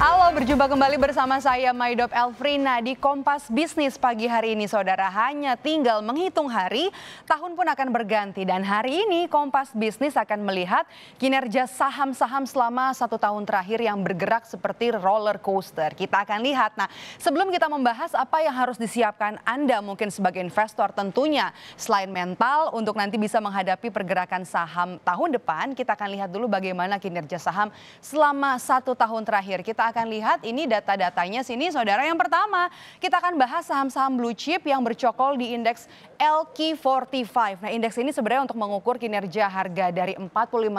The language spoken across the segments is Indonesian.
Halo, berjumpa kembali bersama saya Maidop Elfrina di Kompas Bisnis pagi hari ini. Saudara hanya tinggal menghitung hari, tahun pun akan berganti. Dan hari ini Kompas Bisnis akan melihat kinerja saham-saham selama satu tahun terakhir yang bergerak seperti roller coaster. Kita akan lihat. Nah, sebelum kita membahas apa yang harus disiapkan Anda mungkin sebagai investor tentunya. Selain mental, untuk nanti bisa menghadapi pergerakan saham tahun depan, kita akan lihat dulu bagaimana kinerja saham selama satu tahun terakhir. Kita akan lihat ini data-datanya sini saudara. Yang pertama kita akan bahas saham-saham blue chip yang bercokol di indeks LQ45. Nah indeks ini sebenarnya untuk mengukur kinerja harga dari 45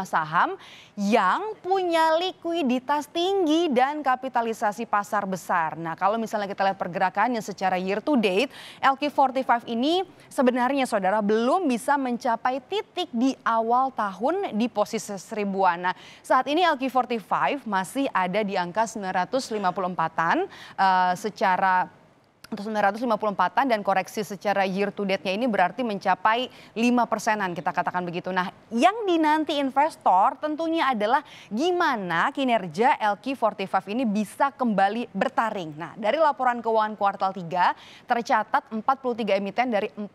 saham yang punya likuiditas tinggi dan kapitalisasi pasar besar. Nah kalau misalnya kita lihat pergerakannya secara year to date LQ45 ini sebenarnya saudara belum bisa mencapai titik di awal tahun di posisi seribuan. Nah saat ini LQ45 masih ada di angka 954-an uh, eh, secara 954-an dan koreksi secara year to date-nya ini berarti mencapai 5 persenan kita katakan begitu. Nah yang dinanti investor tentunya adalah gimana kinerja LQ45 ini bisa kembali bertaring. Nah dari laporan keuangan kuartal 3 tercatat 43 emiten dari 45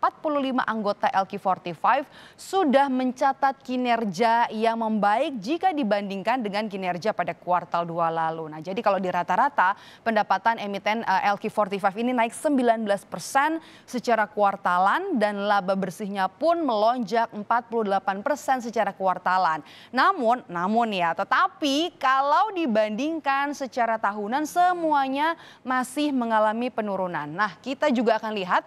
anggota LQ45 sudah mencatat kinerja yang membaik jika dibandingkan dengan kinerja pada kuartal 2 lalu. Nah jadi kalau di rata-rata pendapatan emiten eh, LQ45 ini naik naik 19 persen secara kuartalan dan laba bersihnya pun melonjak 48 persen secara kuartalan. Namun, namun ya, tetapi kalau dibandingkan secara tahunan semuanya masih mengalami penurunan. Nah, kita juga akan lihat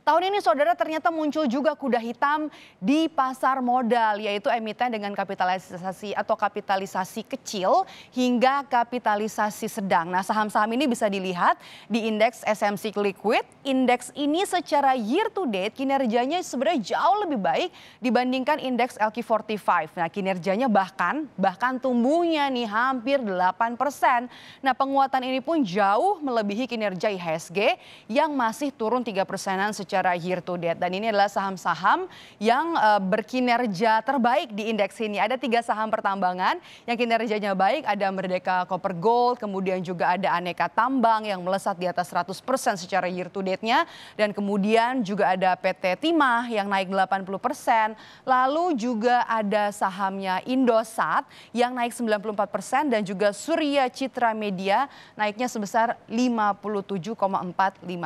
Tahun ini saudara ternyata muncul juga kuda hitam di pasar modal yaitu emiten dengan kapitalisasi atau kapitalisasi kecil hingga kapitalisasi sedang. Nah saham-saham ini bisa dilihat di indeks SMC Liquid. Indeks ini secara year to date kinerjanya sebenarnya jauh lebih baik dibandingkan indeks LQ45. Nah kinerjanya bahkan bahkan tumbuhnya nih hampir 8 persen. Nah penguatan ini pun jauh melebihi kinerja IHSG yang masih turun 3 persenan secara secara year to date dan ini adalah saham-saham yang uh, berkinerja terbaik di indeks ini. Ada tiga saham pertambangan yang kinerjanya baik, ada Merdeka Copper Gold, kemudian juga ada Aneka Tambang yang melesat di atas 100% secara year to date-nya dan kemudian juga ada PT Timah yang naik 80%, lalu juga ada sahamnya Indosat yang naik 94% dan juga Surya Citra Media naiknya sebesar 57,45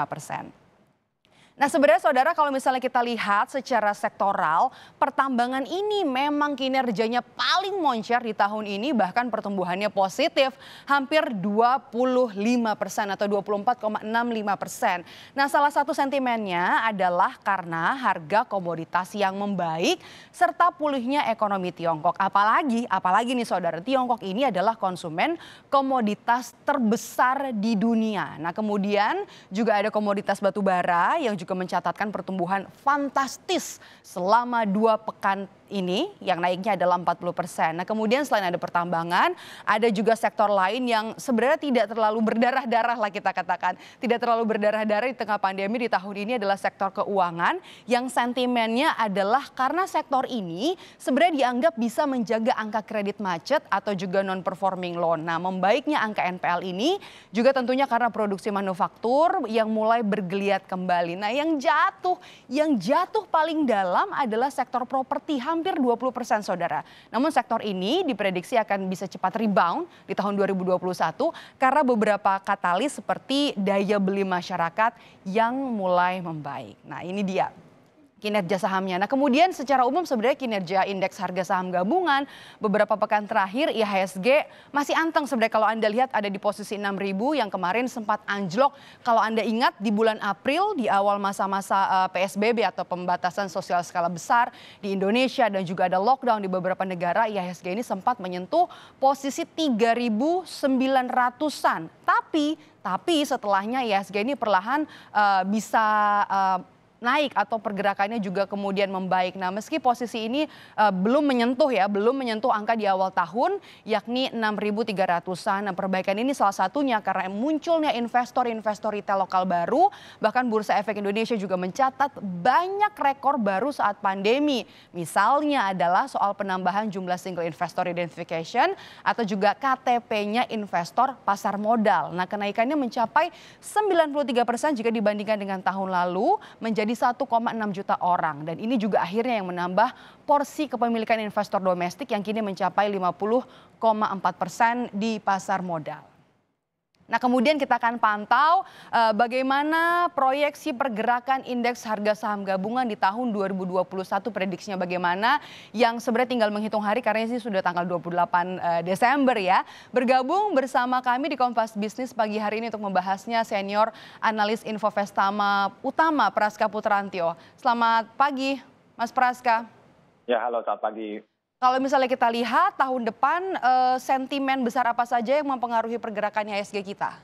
persen. Nah sebenarnya saudara kalau misalnya kita lihat secara sektoral, pertambangan ini memang kinerjanya paling moncer di tahun ini bahkan pertumbuhannya positif hampir 25 persen atau 24,65 persen. Nah salah satu sentimennya adalah karena harga komoditas yang membaik serta pulihnya ekonomi Tiongkok. Apalagi, apalagi nih saudara, Tiongkok ini adalah konsumen komoditas terbesar di dunia. Nah kemudian juga ada komoditas batubara yang juga juga mencatatkan pertumbuhan fantastis selama dua pekan ini yang naiknya adalah 40 persen. Nah kemudian selain ada pertambangan, ada juga sektor lain yang sebenarnya tidak terlalu berdarah-darah lah kita katakan. Tidak terlalu berdarah-darah di tengah pandemi di tahun ini adalah sektor keuangan yang sentimennya adalah karena sektor ini sebenarnya dianggap bisa menjaga angka kredit macet atau juga non-performing loan. Nah membaiknya angka NPL ini juga tentunya karena produksi manufaktur yang mulai bergeliat kembali. Nah yang jatuh, yang jatuh paling dalam adalah sektor properti hampir 20 persen saudara. Namun sektor ini diprediksi akan bisa cepat rebound di tahun 2021 karena beberapa katalis seperti daya beli masyarakat yang mulai membaik. Nah ini dia kinerja sahamnya. Nah kemudian secara umum sebenarnya kinerja indeks harga saham gabungan beberapa pekan terakhir IHSG masih anteng sebenarnya kalau Anda lihat ada di posisi 6.000 yang kemarin sempat anjlok. Kalau Anda ingat di bulan April di awal masa-masa eh, PSBB atau pembatasan sosial skala besar di Indonesia dan juga ada lockdown di beberapa negara IHSG ini sempat menyentuh posisi 3.900-an. Tapi tapi setelahnya IHSG ini perlahan uh, bisa uh, naik atau pergerakannya juga kemudian membaik. Nah, meski posisi ini uh, belum menyentuh ya, belum menyentuh angka di awal tahun yakni 6.300-an. Nah, perbaikan ini salah satunya karena munculnya investor-investor retail lokal baru, bahkan Bursa Efek Indonesia juga mencatat banyak rekor baru saat pandemi. Misalnya adalah soal penambahan jumlah single investor identification atau juga KTP-nya investor pasar modal. Nah, kenaikannya mencapai 93% jika dibandingkan dengan tahun lalu menjadi di 1,6 juta orang dan ini juga akhirnya yang menambah porsi kepemilikan investor domestik yang kini mencapai 50,4 persen di pasar modal. Nah, kemudian kita akan pantau uh, bagaimana proyeksi pergerakan indeks harga saham gabungan di tahun 2021 prediksinya bagaimana yang sebenarnya tinggal menghitung hari karena ini sudah tanggal 28 uh, eh, Desember ya. Bergabung bersama kami di Kompas Bisnis pagi hari ini untuk membahasnya senior analis Info Infovestama utama Praska Putrantio. Selamat pagi Mas Praska. Ya, halo, selamat pagi. Kalau misalnya kita lihat tahun depan uh, sentimen besar apa saja yang mempengaruhi pergerakan IHSG kita?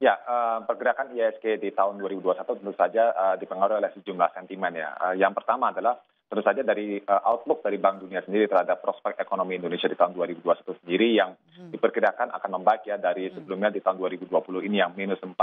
Ya, uh, pergerakan IHSG di tahun 2021 tentu saja uh, dipengaruhi oleh sejumlah sentimen ya. Uh, yang pertama adalah tentu saja dari uh, outlook dari Bank Dunia sendiri terhadap prospek ekonomi Indonesia di tahun 2021 sendiri yang hmm. diperkirakan akan membaik ya dari hmm. sebelumnya di tahun 2020 ini yang minus 4,4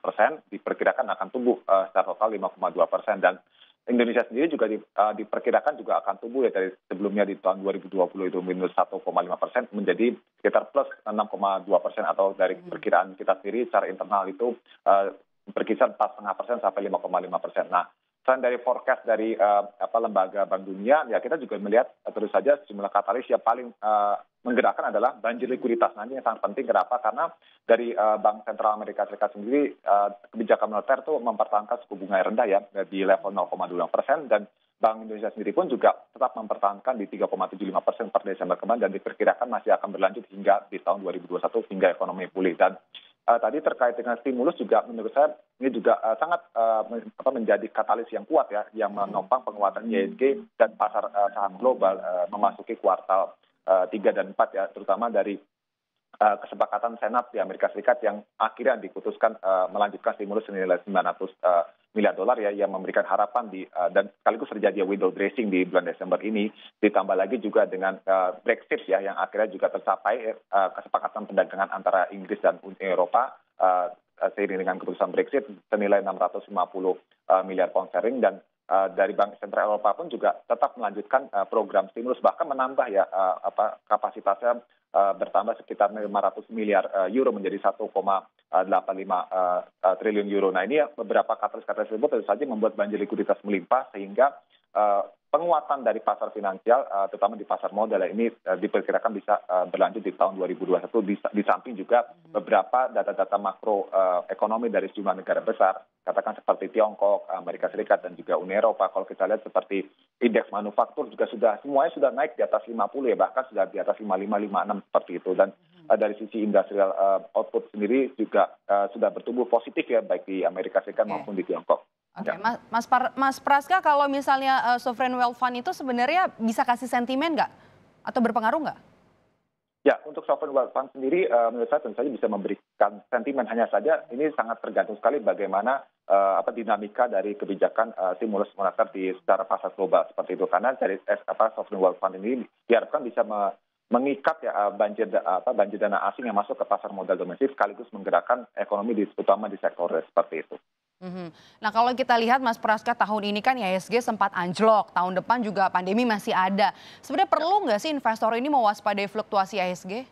persen diperkirakan akan tumbuh uh, secara total 5,2 persen dan Indonesia sendiri juga di, uh, diperkirakan juga akan tumbuh ya dari sebelumnya di tahun 2020 itu minus 1,5 persen menjadi sekitar plus 6,2 persen atau dari hmm. perkiraan kita sendiri secara internal itu uh, berkisar 4,5 persen sampai 5,5 persen. Nah, selain dari forecast dari uh, apa lembaga Bank Dunia ya kita juga melihat eh, terus saja sejumlah katalis yang paling uh, menggerakkan adalah banjir likuiditas nanti yang sangat penting kenapa karena dari uh, Bank Sentral Amerika Serikat sendiri uh, kebijakan moneter itu mempertahankan suku bunga yang rendah ya, ya di level 0,2 persen dan Bank Indonesia sendiri pun juga tetap mempertahankan di 3,75 persen per Desember kemarin dan diperkirakan masih akan berlanjut hingga di tahun 2021 hingga ekonomi pulih dan Eh, tadi terkait dengan stimulus juga menurut saya ini juga uh, sangat uh, menjadi katalis yang kuat ya yang menopang penguatan IHSG dan pasar uh, saham global uh, memasuki kuartal uh, 3 dan 4 ya terutama dari kesepakatan Senat di Amerika Serikat yang akhirnya diputuskan uh, melanjutkan stimulus senilai 900 uh, miliar dolar ya yang memberikan harapan di uh, dan sekaligus terjadi window dressing di bulan Desember ini ditambah lagi juga dengan uh, Brexit ya yang akhirnya juga tercapai uh, kesepakatan perdagangan antara Inggris dan Uni Eropa uh, seiring dengan keputusan Brexit senilai 650 uh, miliar pound sterling dan uh, dari Bank Sentral Eropa pun juga tetap melanjutkan uh, program stimulus bahkan menambah ya uh, apa kapasitasnya Eh, bertambah sekitar 500 miliar eh, euro menjadi 1,85 eh, triliun euro. Nah ini ya beberapa katalis-katalis tersebut tentu saja membuat banjir likuiditas melimpah sehingga penguatan dari pasar finansial, uh, terutama di pasar modal ya, ini uh, diperkirakan bisa uh, berlanjut di tahun 2021. Di, di samping juga beberapa data-data makro uh, ekonomi dari sejumlah negara besar, katakan seperti Tiongkok, Amerika Serikat, dan juga Uni Eropa. Kalau kita lihat seperti indeks manufaktur juga sudah semuanya sudah naik di atas 50 ya, bahkan sudah di atas 55, 56 seperti itu. Dan uh, dari sisi industrial uh, output sendiri juga uh, sudah bertumbuh positif ya, baik di Amerika Serikat maupun di Tiongkok. Oke, okay. Ya. Mas Mas, Mas Praska, kalau misalnya uh, sovereign wealth fund itu sebenarnya bisa kasih sentimen nggak atau berpengaruh nggak? Ya, untuk sovereign wealth fund sendiri uh, menurut saya tentu saja bisa memberikan sentimen hanya saja ini sangat tergantung sekali bagaimana uh, apa dinamika dari kebijakan uh, stimulus moneter di secara pasar global seperti itu karena dari apa sovereign wealth fund ini diharapkan bisa me mengikat ya banjir apa banjir dana asing yang masuk ke pasar modal domestik sekaligus menggerakkan ekonomi di, terutama di sektor seperti itu. Mhm. Nah kalau kita lihat Mas Praska tahun ini kan IHSG sempat anjlok, tahun depan juga pandemi masih ada. Sebenarnya ya. perlu nggak sih investor ini mewaspadai fluktuasi IHSG?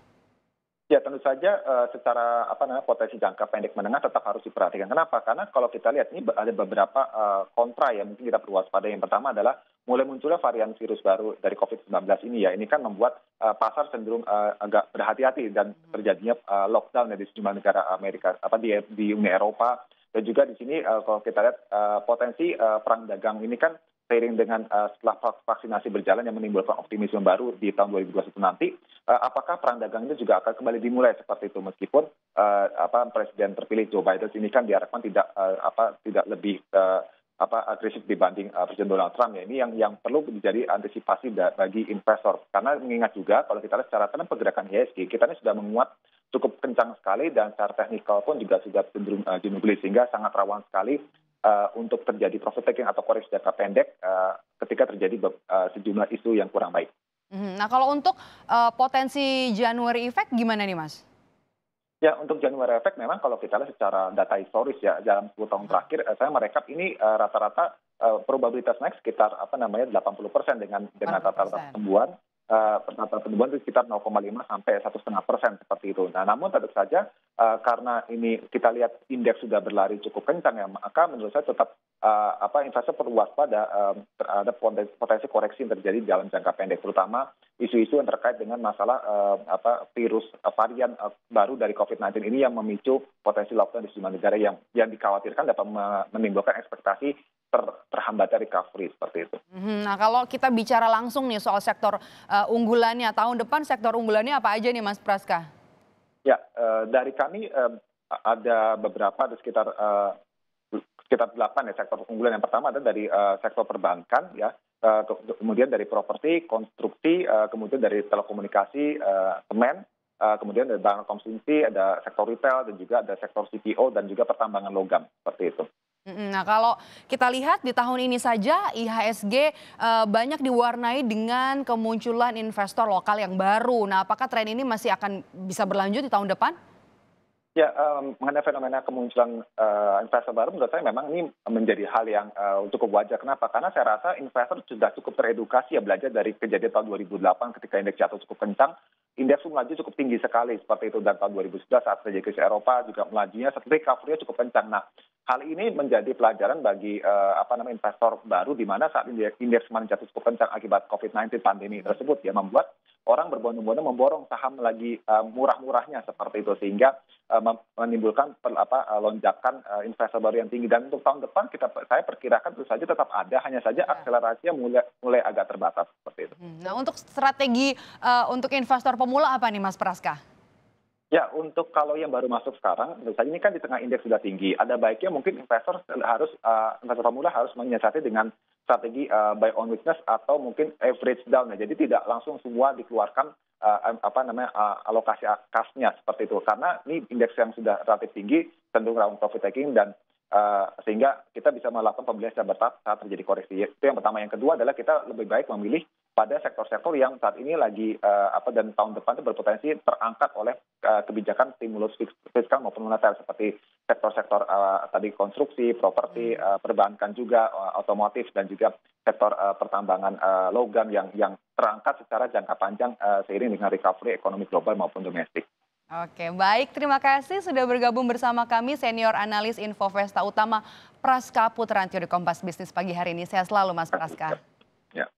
Ya tentu saja uh, secara apa namanya potensi jangka pendek menengah tetap harus diperhatikan. Kenapa? Karena kalau kita lihat ini ada beberapa uh, kontra ya mungkin kita perlu waspada. Yang pertama adalah mulai munculnya varian virus baru dari COVID-19 ini ya. Ini kan membuat uh, pasar cenderung uh, agak berhati-hati dan terjadinya uh, lockdown ya, di sejumlah negara Amerika apa di di Uni Eropa dan juga di sini eh, kalau kita lihat eh, potensi eh, perang dagang ini kan seiring dengan setelah vaksinasi berjalan yang menimbulkan optimisme baru di tahun 2021 nanti, apakah perang dagang ini juga akan kembali dimulai seperti itu meskipun apa Presiden terpilih Joe Biden ini kan diharapkan tidak apa tidak lebih apa agresif dibanding uh, Presiden Donald Trump ya ini yang yang perlu menjadi antisipasi bagi investor karena mengingat juga kalau kita lihat secara tren pergerakan IHSG e kita ini sudah menguat cukup kencang sekali dan secara teknikal pun juga sudah cenderung uh, eh, dinamis sehingga sangat rawan sekali uh, untuk terjadi profit taking atau koreksi jangka pendek uh, ketika terjadi uh, sejumlah isu yang kurang baik. Mhm. Nah kalau untuk uh, potensi Januari effect gimana nih mas? Ya untuk Januari effect memang kalau kita lihat secara data historis ya dalam 10 tahun terakhir saya merekap ini rata-rata uh, uh, probabilitas naik sekitar apa namanya 80 persen dengan dengan rata-rata pertumbuhan. -rata uh, eh, pertumbuhan itu sekitar 0,5 sampai satu setengah persen seperti itu. Nah, namun tetap saja uh, karena ini kita lihat indeks sudah berlari cukup kencang ya, maka menurut saya tetap uh, apa investor perlu waspada uh, terhadap potensi koreksi yang terjadi dalam jangka pendek, terutama isu-isu yang terkait dengan masalah uh, apa virus uh, varian uh, baru dari COVID-19 ini yang memicu potensi lockdown di sejumlah negara yang yang dikhawatirkan dapat menimbulkan ekspektasi ter, dari recovery seperti itu. Mhm. Nah kalau kita bicara langsung nih soal sektor uh, unggulannya tahun depan sektor unggulannya apa aja nih Mas Praska? Ya uh, dari kami uh, ada beberapa ada sekitar uh, sekitar delapan ya sektor unggulan. Yang pertama ada dari uh, sektor perbankan ya. Uh, kemudian dari properti, konstruksi, uh, kemudian dari telekomunikasi, uh, semen, uh, kemudian dari barang konsumsi, ada sektor retail, dan juga ada sektor CPO, dan juga pertambangan logam, seperti itu. Nah, kalau kita lihat di tahun ini saja IHSG eh, banyak diwarnai dengan kemunculan investor lokal yang baru. Nah, apakah tren ini masih akan bisa berlanjut di tahun depan? Ya, um, mengenai fenomena kemunculan uh, investor baru, menurut saya memang ini menjadi hal yang uh, cukup wajar. Kenapa? Karena saya rasa investor sudah cukup teredukasi ya belajar dari kejadian tahun 2008 ketika indeks jatuh cukup kencang indeks melaju cukup tinggi sekali seperti itu dan tahun 2011 saat terjadi krisis Eropa juga melajunya serta recovery cukup kencang. Nah, hal ini menjadi pelajaran bagi uh, apa namanya investor baru di mana saat indeks, indeks kemarin jatuh cukup kencang akibat COVID-19 pandemi tersebut ya membuat orang berbondong-bondong memborong saham lagi uh, murah-murahnya seperti itu sehingga uh, menimbulkan per, apa lonjakan uh, investor baru yang tinggi dan untuk tahun depan kita saya perkirakan itu saja tetap ada hanya saja iya. akselerasinya mulai mulai agak terbatas seperti itu. Hmm, nah, untuk strategi uh, untuk investor pemula apa nih Mas Praska? Ya, untuk kalau yang baru masuk sekarang, misalnya ini kan di tengah indeks sudah tinggi, ada baiknya mungkin investor harus uh, investor pemula harus menyiasati dengan strategi uh, buy on weakness atau mungkin average down. ya. jadi tidak langsung semua dikeluarkan uh, apa namanya uh, alokasi kasnya seperti itu. Karena ini indeks yang sudah relatif tinggi, cenderung round profit taking dan uh, sehingga kita bisa melakukan pembelian secara bertahap saat terjadi koreksi. Itu yang pertama. Yang kedua adalah kita lebih baik memilih pada sektor-sektor yang saat ini lagi uh, apa dan tahun depan itu berpotensi terangkat oleh uh, kebijakan stimulus fiskal maupun moneter seperti sektor-sektor uh, tadi konstruksi, properti, uh, perbankan juga uh, otomotif dan juga sektor uh, pertambangan uh, logam yang yang terangkat secara jangka panjang uh, seiring dengan recovery ekonomi global maupun domestik. Oke, baik. Terima kasih sudah bergabung bersama kami senior analis Infovesta Utama Praska Putra Antio di Kompas Bisnis pagi hari ini. Saya selalu Mas Praska. Ya.